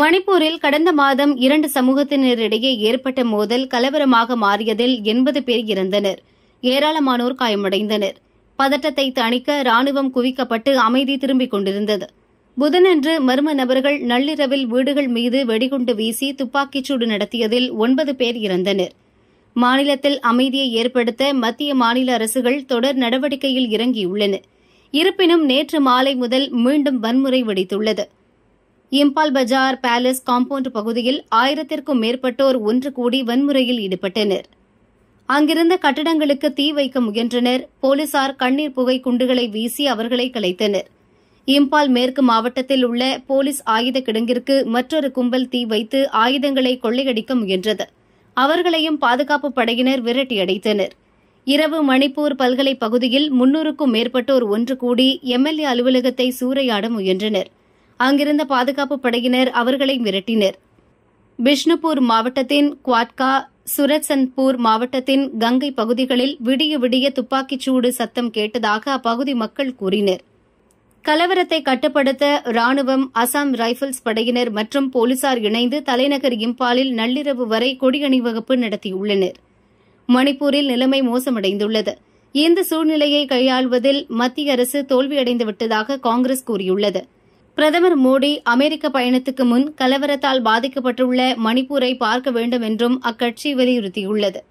மணிப்பூரில் கடந்த மாதம் இரண்டு சமூகத்தினரிடையே ஏற்பட்ட மோதல் கலவரமாக மாறியதில் எண்பது பேர் இறந்தனர் ஏராளமானோர் காயமடைந்தனர் பதட்டத்தை தணிக்க ராணுவம் குவிக்கப்பட்டு அமைதி திரும்பிக் கொண்டிருந்தது புதனன்று மர்ம நபர்கள் நள்ளிரவில் வீடுகள் மீது வெடிகுண்டு வீசி துப்பாக்கிச்சூடு நடத்தியதில் ஒன்பது பேர் இறந்தனர் மாநிலத்தில் அமைதியை ஏற்படுத்த மத்திய மாநில அரசுகள் தொடர் நடவடிக்கையில் இறங்கியுள்ளன இருப்பினும் நேற்று மாலை முதல் மீண்டும் வன்முறை வெடித்துள்ளது இம்பால் பஜார் பேலஸ் காம்பவுண்ட் பகுதியில் ஆயிரத்திற்கும் மேற்பட்டோர் ஒன்று கூடி வன்முறையில் ஈடுபட்டனர் அங்கிருந்த கட்டடங்களுக்கு தீ வைக்க முயன்றனர் போலீசார் கண்ணீர் புகை குண்டுகளை வீசி அவர்களை கலைத்தனர் இம்பால் மேற்கு மாவட்டத்தில் உள்ள போலீஸ் ஆயுத கிடங்கிற்கு மற்றொரு கும்பல் தீ வைத்து ஆயுதங்களை கொள்ளையடிக்க முயன்றது அவர்களையும் பாதுகாப்பு படையினர் விரட்டியடைத்தனர் இரவு மணிப்பூர் பல்கலை பகுதியில் முன்னூறுக்கும் மேற்பட்டோர் ஒன்று கூடி எம்எல்ஏ அலுவலகத்தை சூறையாட முயன்றனா் அங்கிருந்த பாதுகாப்பு படையினர் அவர்களை மிரட்டினர் பிஷ்ணுபூர் மாவட்டத்தின் குவாட்கா சுரத்சந்த்பூர் மாவட்டத்தின் கங்கை பகுதிகளில் விடிய விடிய துப்பாக்கிச்சூடு சத்தம் கேட்டதாக அப்பகுதி மக்கள் கூறினர் கலவரத்தை கட்டுப்படுத்த ராணுவம் அசாம் ரைபிள்ஸ் படையினர் மற்றும் போலீசார் இணைந்து தலைநகர் இம்பாலில் நள்ளிரவு வரை கொடியணிவகுப்பு நடத்தியுள்ளனர் மணிப்பூரில் நிலைமை மோசமடைந்துள்ளது இந்த சூழ்நிலையை கையாள்வதில் மத்திய அரசு தோல்வியடைந்துவிட்டதாக காங்கிரஸ் கூறியுள்ளது பிரதமர் மோடி அமெரிக்க பயணத்துக்கு முன் கலவரத்தால் பாதிக்கப்பட்டுள்ள மணிப்பூரை பார்க்க வேண்டும் என்றும் அக்கட்சி வலியுறுத்தியுள்ளது